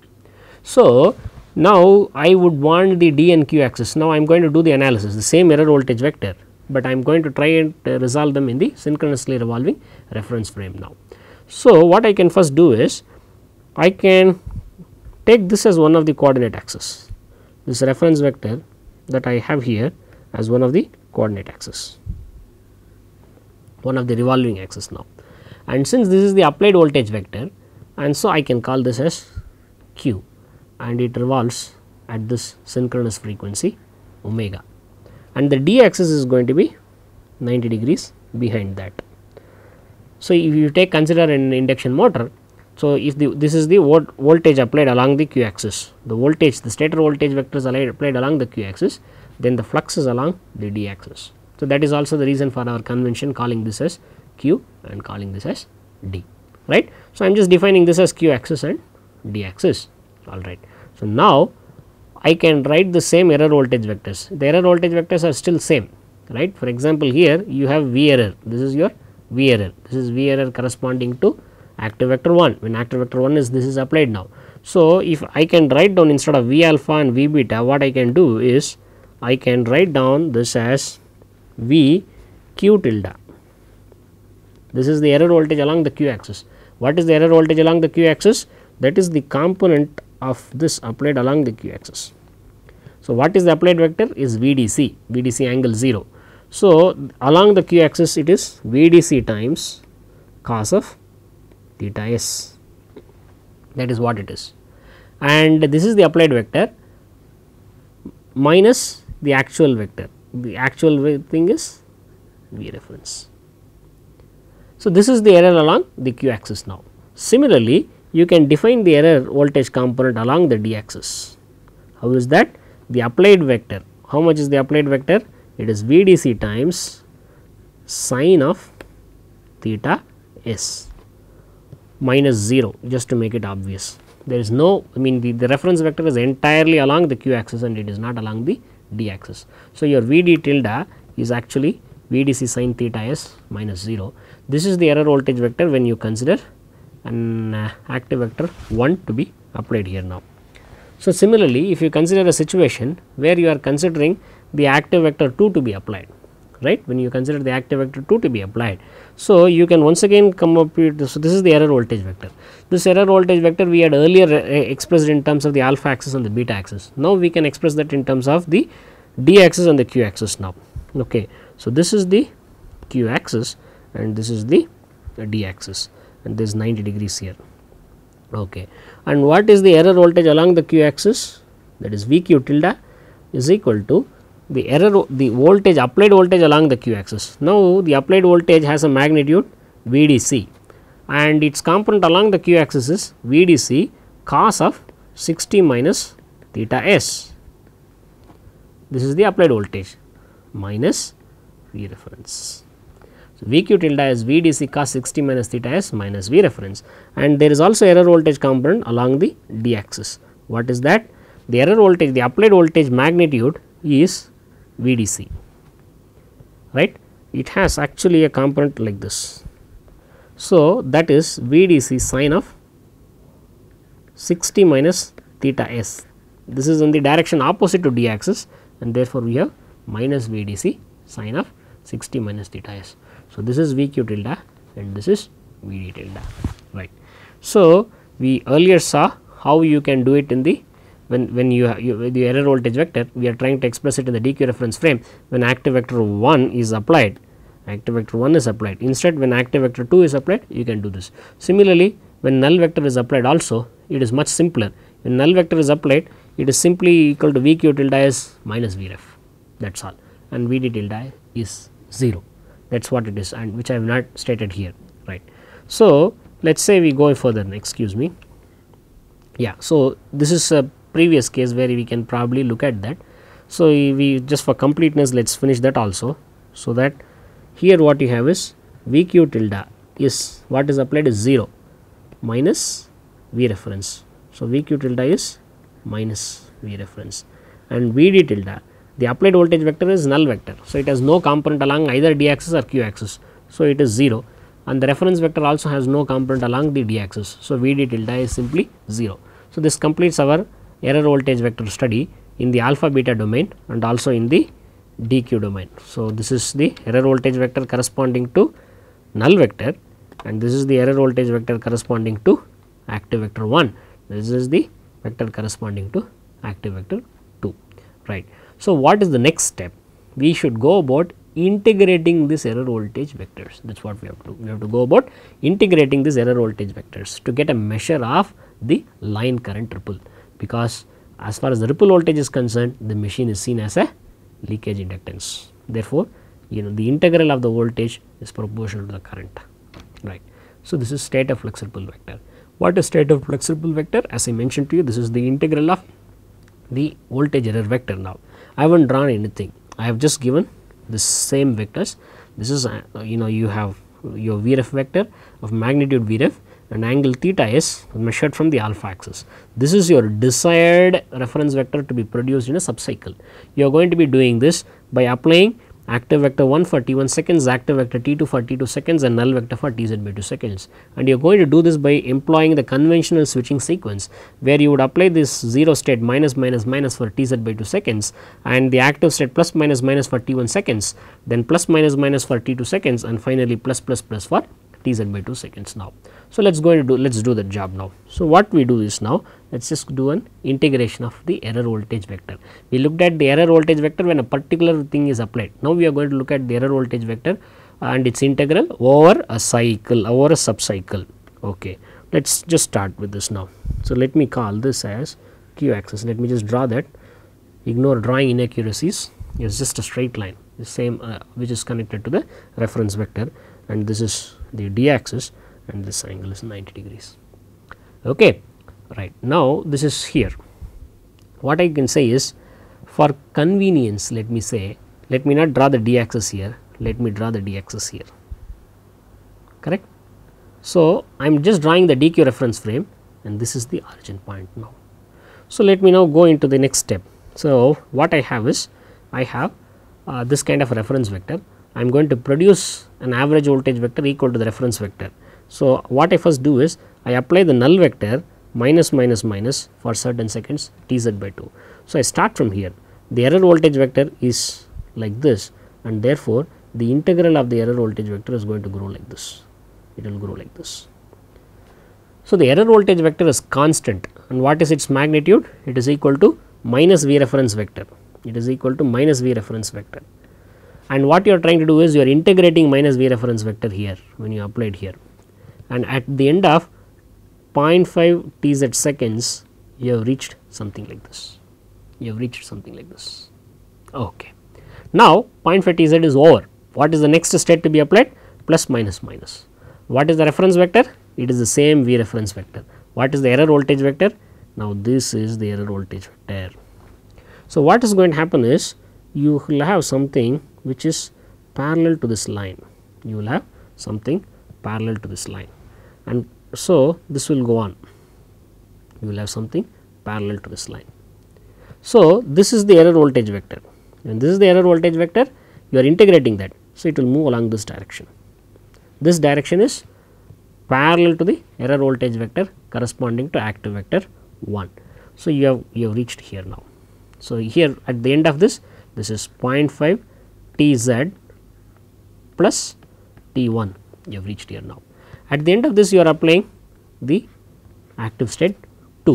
So, now I would want the D and Q axis. Now I am going to do the analysis the same error voltage vector, but I am going to try and uh, resolve them in the synchronously revolving reference frame now. So, what I can first do is I can take this as one of the coordinate axes, this reference vector that I have here as one of the coordinate axes, one of the revolving axes now and since this is the applied voltage vector and so I can call this as q and it revolves at this synchronous frequency omega and the d axis is going to be 90 degrees behind that. So, if you take consider an induction motor, so if the, this is the volt voltage applied along the q axis, the voltage the stator voltage vector is applied along the q axis, then the flux is along the d axis. So, that is also the reason for our convention calling this as q and calling this as d right. So, I am just defining this as q axis and d axis all right. So, now I can write the same error voltage vectors the error voltage vectors are still same right. For example, here you have V error this is your V error this is V error corresponding to active vector 1 when active vector 1 is this is applied now. So, if I can write down instead of V alpha and V beta what I can do is I can write down this as V q tilde this is the error voltage along the q axis. What is the error voltage along the q axis? That is the component of this applied along the q axis. So, what is the applied vector is VDC, VDC angle 0. So, along the q axis it is VDC times cos of theta s that is what it is and this is the applied vector minus the actual vector the actual thing is V reference. So, this is the error along the q axis now. Similarly, you can define the error voltage component along the d axis. How is that? The applied vector, how much is the applied vector? It is VDC times sine of theta s minus 0 just to make it obvious. There is no, I mean the, the reference vector is entirely along the q axis and it is not along the d axis. So, your Vd tilde is actually Vdc sine theta s minus 0 this is the error voltage vector when you consider an uh, active vector 1 to be applied here now. So, similarly if you consider a situation where you are considering the active vector 2 to be applied right when you consider the active vector 2 to be applied. So, you can once again come up with this, so this is the error voltage vector. This error voltage vector we had earlier uh, expressed in terms of the alpha axis and the beta axis. Now, we can express that in terms of the d axis and the q axis now. Okay. So, this is the q axis and this is the d axis and this is 90 degrees here. Okay. And what is the error voltage along the q axis that is Vq tilde is equal to the error the voltage applied voltage along the q axis. Now, the applied voltage has a magnitude Vdc and its component along the q axis is Vdc cos of 60 minus theta s. This is the applied voltage minus V reference. Vq tilde is VDC cos 60 minus theta s minus V reference and there is also error voltage component along the D axis. What is that? The error voltage, the applied voltage magnitude is VDC, right. It has actually a component like this. So, that is VDC sine of 60 minus theta s. This is in the direction opposite to D axis and therefore, we have minus VDC sine of 60 minus theta s. So, this is VQ tilde and this is VD tilde right. So, we earlier saw how you can do it in the when, when you, have you, the error voltage vector we are trying to express it in the DQ reference frame when active vector 1 is applied active vector 1 is applied instead when active vector 2 is applied you can do this. Similarly, when null vector is applied also it is much simpler when null vector is applied it is simply equal to VQ tilde is minus VREF that is all and VD tilde is 0 that is what it is and which I have not stated here right. So, let us say we go further excuse me yeah. So, this is a previous case where we can probably look at that. So, we just for completeness let us finish that also. So, that here what you have is VQ tilde is what is applied is 0 minus V reference. So, VQ tilde is minus V reference and VD tilde the applied voltage vector is null vector. So, it has no component along either d axis or q axis. So, it is 0 and the reference vector also has no component along the d axis. So, Vd tilde is simply 0. So, this completes our error voltage vector study in the alpha beta domain and also in the dq domain. So, this is the error voltage vector corresponding to null vector and this is the error voltage vector corresponding to active vector 1. This is the vector corresponding to active vector 2, right. So, what is the next step? We should go about integrating this error voltage vectors that is what we have to do. We have to go about integrating this error voltage vectors to get a measure of the line current ripple because as far as the ripple voltage is concerned the machine is seen as a leakage inductance. Therefore, you know the integral of the voltage is proportional to the current right. So, this is state of flux ripple vector. What is state of flux ripple vector? As I mentioned to you this is the integral of the voltage error vector now. I haven't drawn anything. I have just given the same vectors. This is uh, you know you have your Vref vector of magnitude Vref and angle theta is measured from the alpha axis. This is your desired reference vector to be produced in a subcycle. You are going to be doing this by applying active vector 1 for t1 seconds, active vector t2 for t2 seconds and null vector for by 2 seconds. And you are going to do this by employing the conventional switching sequence where you would apply this 0 state minus minus minus for by 2 seconds and the active state plus minus minus for t1 seconds, then plus minus minus for t2 seconds and finally plus plus plus for t z by 2 seconds now. So, let us go and do let us do the job now. So, what we do is now let us just do an integration of the error voltage vector. We looked at the error voltage vector when a particular thing is applied. Now, we are going to look at the error voltage vector and its integral over a cycle over a sub-cycle. Okay. Let us just start with this now. So, let me call this as q axis. Let me just draw that ignore drawing inaccuracies it is just a straight line the same uh, which is connected to the reference vector and this is the d axis and this angle is 90 degrees okay right now this is here what i can say is for convenience let me say let me not draw the d axis here let me draw the d axis here correct so i am just drawing the dq reference frame and this is the origin point now so let me now go into the next step so what i have is i have uh, this kind of reference vector I am going to produce an average voltage vector equal to the reference vector. So, what I first do is I apply the null vector minus minus minus for certain seconds t z by 2. So, I start from here the error voltage vector is like this and therefore, the integral of the error voltage vector is going to grow like this it will grow like this. So, the error voltage vector is constant and what is its magnitude? It is equal to minus V reference vector, it is equal to minus V reference vector and what you are trying to do is you are integrating minus v reference vector here when you apply it here and at the end of 0.5 tz seconds you have reached something like this you have reached something like this okay now 0.5 tz is over what is the next state to be applied plus minus minus what is the reference vector it is the same v reference vector what is the error voltage vector now this is the error voltage vector so what is going to happen is you will have something which is parallel to this line you will have something parallel to this line and so this will go on you will have something parallel to this line. So, this is the error voltage vector and this is the error voltage vector you are integrating that. So, it will move along this direction. This direction is parallel to the error voltage vector corresponding to active vector 1. So, you have you have reached here now. So, here at the end of this this is 0.5 Tz plus T1 you have reached here now. At the end of this you are applying the active state 2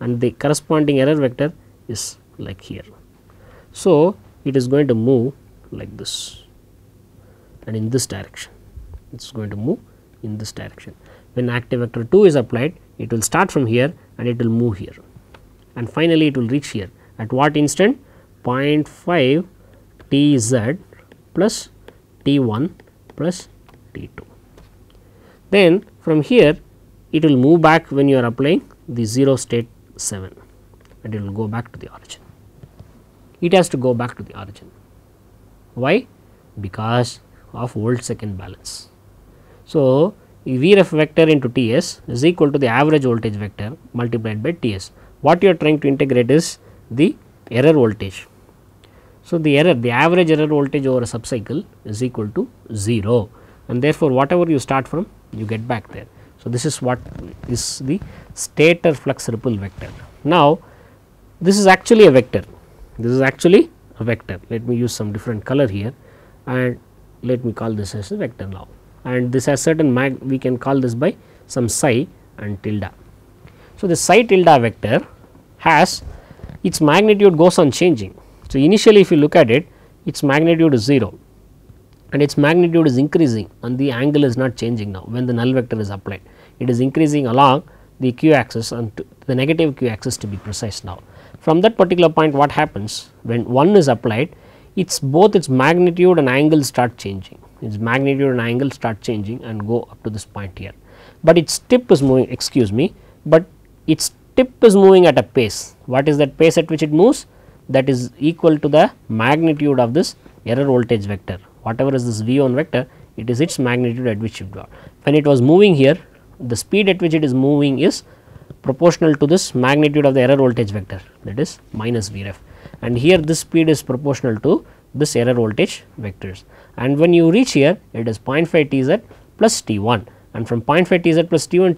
and the corresponding error vector is like here. So, it is going to move like this and in this direction it is going to move in this direction. When active vector 2 is applied it will start from here and it will move here and finally, it will reach here at what instant 0.5 tz plus t1 plus t2. Then from here it will move back when you are applying the 0 state 7 and it will go back to the origin. It has to go back to the origin. Why? Because of volt second balance. So, Vref vector into Ts is equal to the average voltage vector multiplied by Ts. What you are trying to integrate is the error voltage so, the error the average error voltage over a subcycle is equal to 0 and therefore, whatever you start from you get back there. So, this is what is the stator flux ripple vector. Now, this is actually a vector this is actually a vector let me use some different color here and let me call this as a vector now and this has certain mag we can call this by some psi and tilde. So, the psi tilde vector has its magnitude goes on changing so, initially if you look at it, its magnitude is 0 and its magnitude is increasing and the angle is not changing now when the null vector is applied. It is increasing along the q axis and the negative q axis to be precise now. From that particular point what happens when 1 is applied, its both its magnitude and angle start changing, its magnitude and angle start changing and go up to this point here. But its tip is moving excuse me, but its tip is moving at a pace. What is that pace at which it moves? that is equal to the magnitude of this error voltage vector. Whatever is this V1 vector, it is its magnitude at which it got. When it was moving here, the speed at which it is moving is proportional to this magnitude of the error voltage vector that is minus Vref and here this speed is proportional to this error voltage vectors and when you reach here it is 0.5 Tz plus T1 and from 0.5 Tz plus T1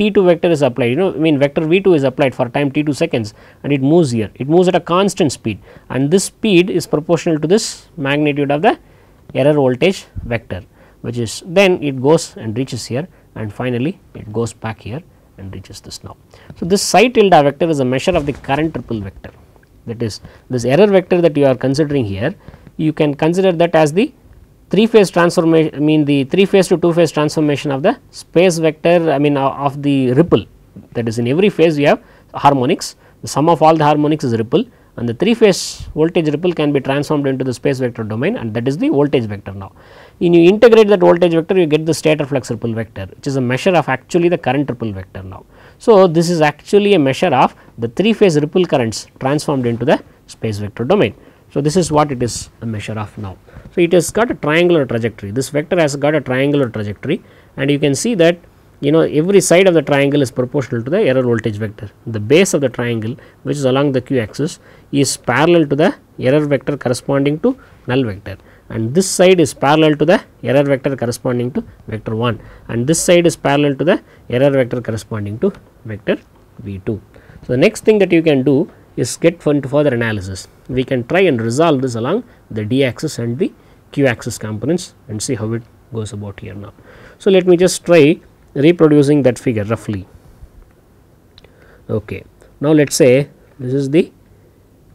t2 vector is applied you know I mean vector v2 is applied for time t2 seconds and it moves here it moves at a constant speed and this speed is proportional to this magnitude of the error voltage vector which is then it goes and reaches here and finally it goes back here and reaches this now. So, this psi tilde vector is a measure of the current triple vector that is this error vector that you are considering here you can consider that as the three phase transformation I mean the three phase to two phase transformation of the space vector I mean uh, of the ripple that is in every phase you have harmonics the sum of all the harmonics is ripple and the three phase voltage ripple can be transformed into the space vector domain and that is the voltage vector now. When you integrate that voltage vector you get the stator flux ripple vector which is a measure of actually the current ripple vector now. So, this is actually a measure of the three phase ripple currents transformed into the space vector domain. So, this is what it is a measure of now. So, it has got a triangular trajectory this vector has got a triangular trajectory and you can see that you know every side of the triangle is proportional to the error voltage vector. The base of the triangle which is along the q axis is parallel to the error vector corresponding to null vector and this side is parallel to the error vector corresponding to vector 1 and this side is parallel to the error vector corresponding to vector v2. So, the next thing that you can do is get for into further analysis. We can try and resolve this along the d axis and the q axis components and see how it goes about here now. So, let me just try reproducing that figure roughly. Okay. Now, let us say this is the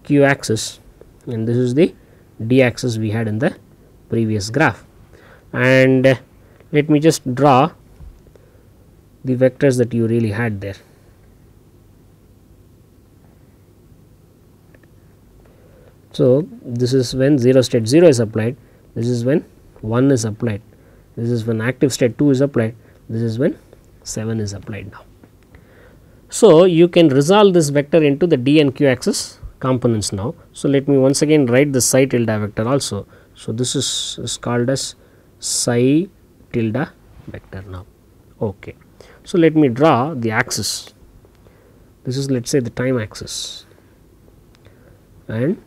q axis and this is the d axis we had in the previous graph and let me just draw the vectors that you really had there. So, this is when 0 state 0 is applied, this is when 1 is applied, this is when active state 2 is applied, this is when 7 is applied now. So, you can resolve this vector into the d and q axis components now. So, let me once again write the psi tilde vector also. So, this is, is called as psi tilde vector now. Okay. So, let me draw the axis. This is let us say the time axis and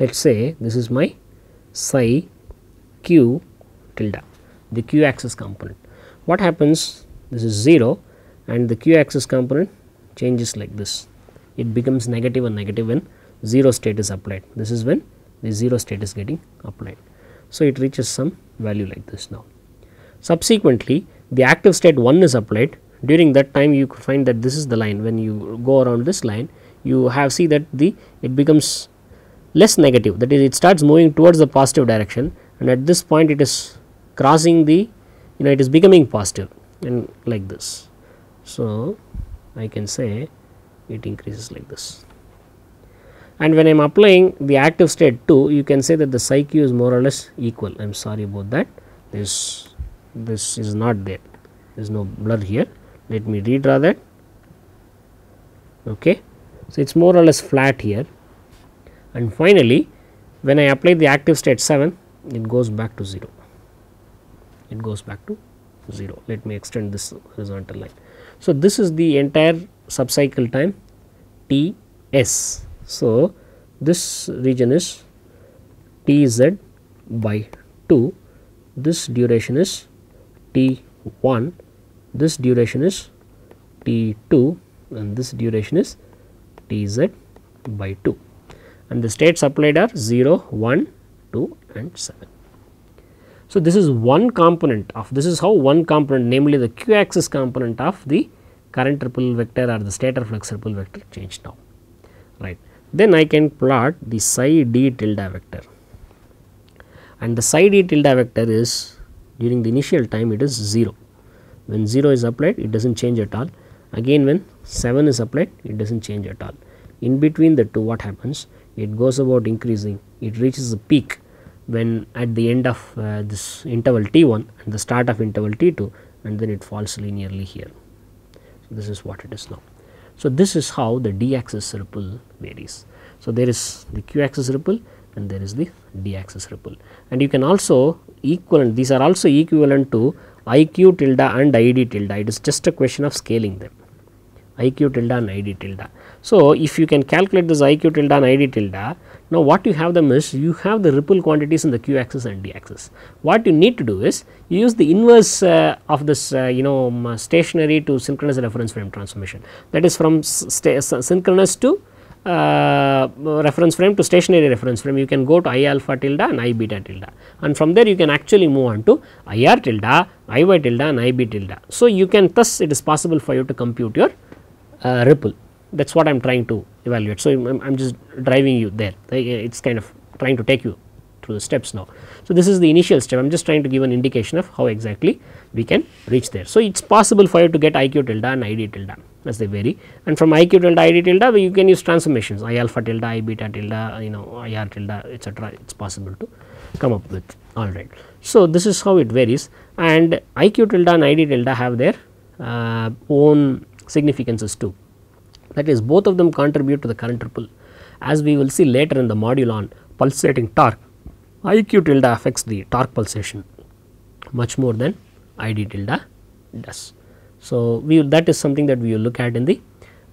let us say this is my psi q tilde the q axis component. What happens this is 0 and the q axis component changes like this it becomes negative and negative when 0 state is applied this is when the 0 state is getting applied. So, it reaches some value like this now. Subsequently, the active state 1 is applied during that time you find that this is the line when you go around this line you have see that the it becomes less negative that is it starts moving towards the positive direction and at this point it is crossing the you know it is becoming positive and like this. So, I can say it increases like this and when I am applying the active state 2 you can say that the psi q is more or less equal I am sorry about that this this is not there there is no blur here let me redraw that okay so it is more or less flat here and finally, when I apply the active state 7 it goes back to 0, it goes back to 0. Let me extend this horizontal line. So, this is the entire subcycle time T s. So, this region is T z by 2, this duration is T 1, this duration is T 2 and this duration is T z by 2 and the states supplied are 0, 1, 2 and 7. So, this is one component of this is how one component namely the q axis component of the current ripple vector or the stator flux ripple vector changed now right. Then I can plot the psi d tilde vector and the psi d tilde vector is during the initial time it is 0 when 0 is applied it does not change at all again when 7 is applied it does not change at all in between the two what happens it goes about increasing it reaches a peak when at the end of uh, this interval t1 and the start of interval t2 and then it falls linearly here. So, this is what it is now. So, this is how the d axis ripple varies. So, there is the q axis ripple and there is the d axis ripple and you can also equivalent these are also equivalent to iq tilde and id tilde it is just a question of scaling them iq tilde and id tilde so, if you can calculate this iq tilde and id tilde, now what you have them is you have the ripple quantities in the q axis and d axis. What you need to do is you use the inverse uh, of this uh, you know um, stationary to synchronous reference frame transformation that is from synchronous to uh, reference frame to stationary reference frame you can go to i alpha tilde and i beta tilde and from there you can actually move on to i r tilde, i y tilde and i b tilde. So, you can thus it is possible for you to compute your uh, ripple that is what I am trying to evaluate. So, I am just driving you there, uh, it is kind of trying to take you through the steps now. So, this is the initial step, I am just trying to give an indication of how exactly we can reach there. So, it is possible for you to get IQ tilde and ID tilde as they vary and from IQ tilde, ID tilde you can use transformations I alpha tilde, I beta tilde, uh, you know IR tilde etc. it is possible to come up with alright. So, this is how it varies and IQ tilde and ID tilde have their uh, own significances too that is both of them contribute to the current ripple. As we will see later in the module on pulsating torque, iq tilde affects the torque pulsation much more than id tilde does. So, we will, that is something that we will look at in the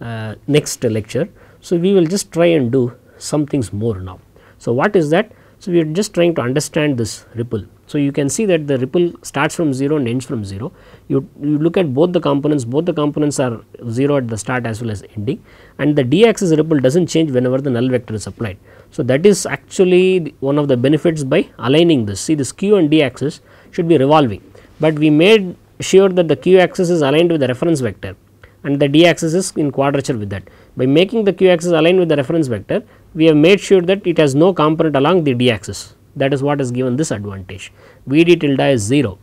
uh, next lecture. So, we will just try and do some things more now. So, what is that? So, we are just trying to understand this ripple so, you can see that the ripple starts from 0 and ends from 0. You, you look at both the components, both the components are 0 at the start as well as ending and the d axis ripple does not change whenever the null vector is applied. So, that is actually one of the benefits by aligning this. See this q and d axis should be revolving, but we made sure that the q axis is aligned with the reference vector and the d axis is in quadrature with that. By making the q axis aligned with the reference vector, we have made sure that it has no component along the d axis that is what is given this advantage Vd tilde is 0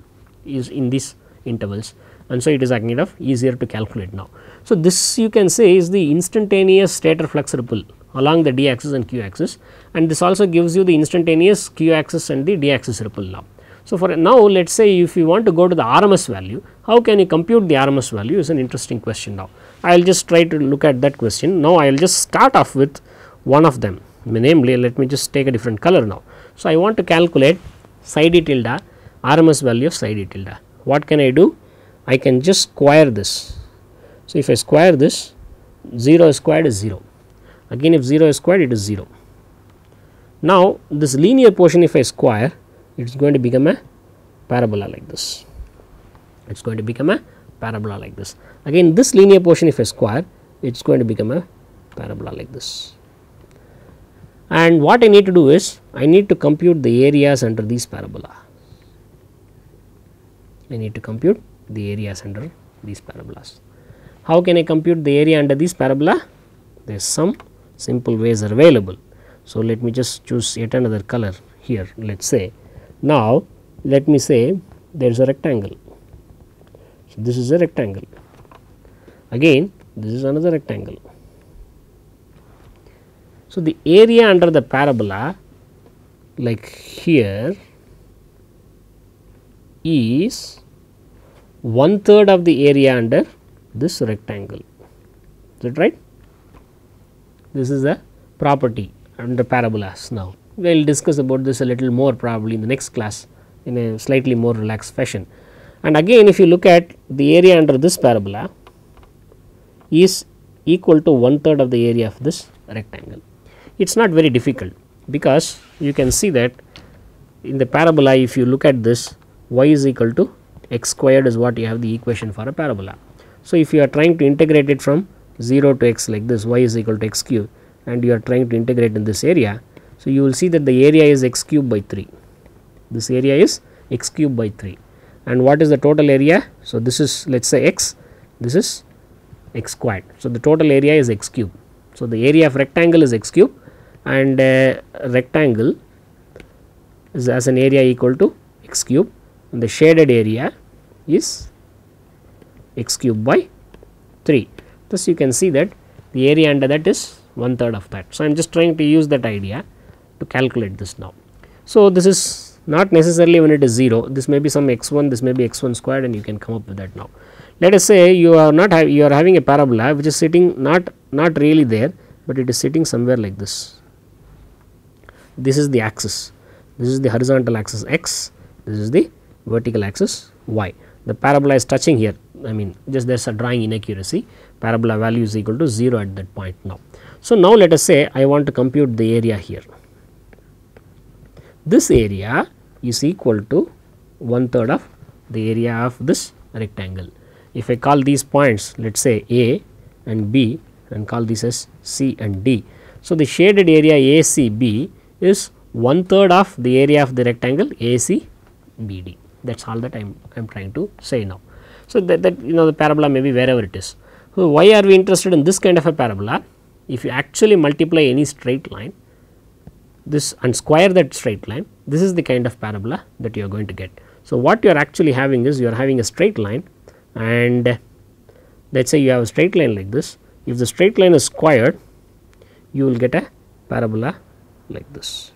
is in these intervals and so it is kind of easier to calculate now. So, this you can say is the instantaneous stator flux ripple along the d axis and q axis and this also gives you the instantaneous q axis and the d axis ripple now. So, for now let us say if you want to go to the RMS value, how can you compute the RMS value is an interesting question now. I will just try to look at that question. Now, I will just start off with one of them namely let me just take a different color now. So, I want to calculate psi d tilde RMS value of psi d tilde. What can I do? I can just square this. So, if I square this 0 squared is 0 again if 0 is squared it is 0. Now, this linear portion if I square it is going to become a parabola like this it is going to become a parabola like this again this linear portion if I square it is going to become a parabola like this and what I need to do is I need to compute the areas under these parabola. I need to compute the areas under these parabolas. How can I compute the area under these parabola? There is some simple ways are available. So, let me just choose yet another color here let us say. Now, let me say there is a rectangle. So, this is a rectangle. Again, this is another rectangle. So, the area under the parabola like here is one third of the area under this rectangle is that right this is the property under parabolas now we will discuss about this a little more probably in the next class in a slightly more relaxed fashion and again if you look at the area under this parabola is equal to one third of the area of this rectangle it is not very difficult because you can see that in the parabola if you look at this y is equal to x squared is what you have the equation for a parabola. So, if you are trying to integrate it from 0 to x like this y is equal to x cube and you are trying to integrate in this area. So, you will see that the area is x cube by 3 this area is x cube by 3 and what is the total area. So, this is let us say x this is x squared. So, the total area is x cube. So, the area of rectangle is x cube and a rectangle is as an area equal to x cube and the shaded area is x cube by 3. Thus, you can see that the area under that is one third of that. So, I am just trying to use that idea to calculate this now. So, this is not necessarily when it is 0, this may be some x1, this may be x1 squared and you can come up with that now. Let us say you are not you are having a parabola which is sitting not not really there, but it is sitting somewhere like this this is the axis this is the horizontal axis x this is the vertical axis y the parabola is touching here I mean just there is a drawing inaccuracy parabola value is equal to 0 at that point now. So, now let us say I want to compute the area here. This area is equal to one third of the area of this rectangle. If I call these points let us say A and B and call this as C and D. So, the shaded area ACB is one third of the area of the rectangle ACBD. That is all that I am, I am trying to say now. So, that, that you know the parabola may be wherever it is. So, why are we interested in this kind of a parabola? If you actually multiply any straight line this and square that straight line, this is the kind of parabola that you are going to get. So, what you are actually having is you are having a straight line and let us say you have a straight line like this. If the straight line is squared, you will get a parabola like this.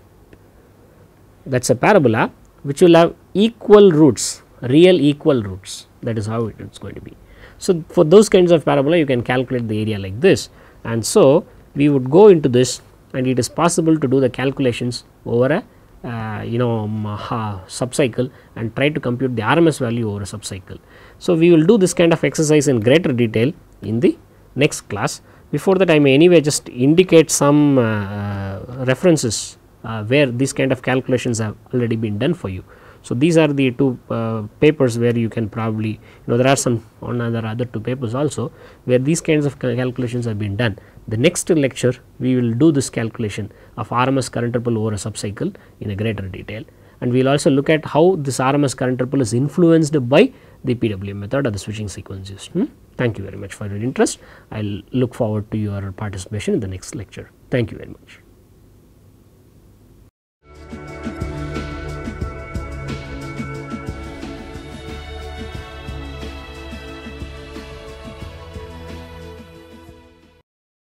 That is a parabola which will have equal roots, real equal roots that is how it is going to be. So, for those kinds of parabola you can calculate the area like this and so we would go into this and it is possible to do the calculations over a uh, you know um, uh, subcycle and try to compute the RMS value over a subcycle. So, we will do this kind of exercise in greater detail in the next class. Before that I may anyway just indicate some uh, uh, references uh, where these kind of calculations have already been done for you. So, these are the two uh, papers where you can probably you know there are some on other other two papers also where these kinds of calculations have been done. The next lecture we will do this calculation of RMS current ripple over a subcycle in a greater detail and we will also look at how this RMS current ripple is influenced by the PWM method or the switching sequences. Hmm? Thank you very much for your interest. I will look forward to your participation in the next lecture. Thank you very much.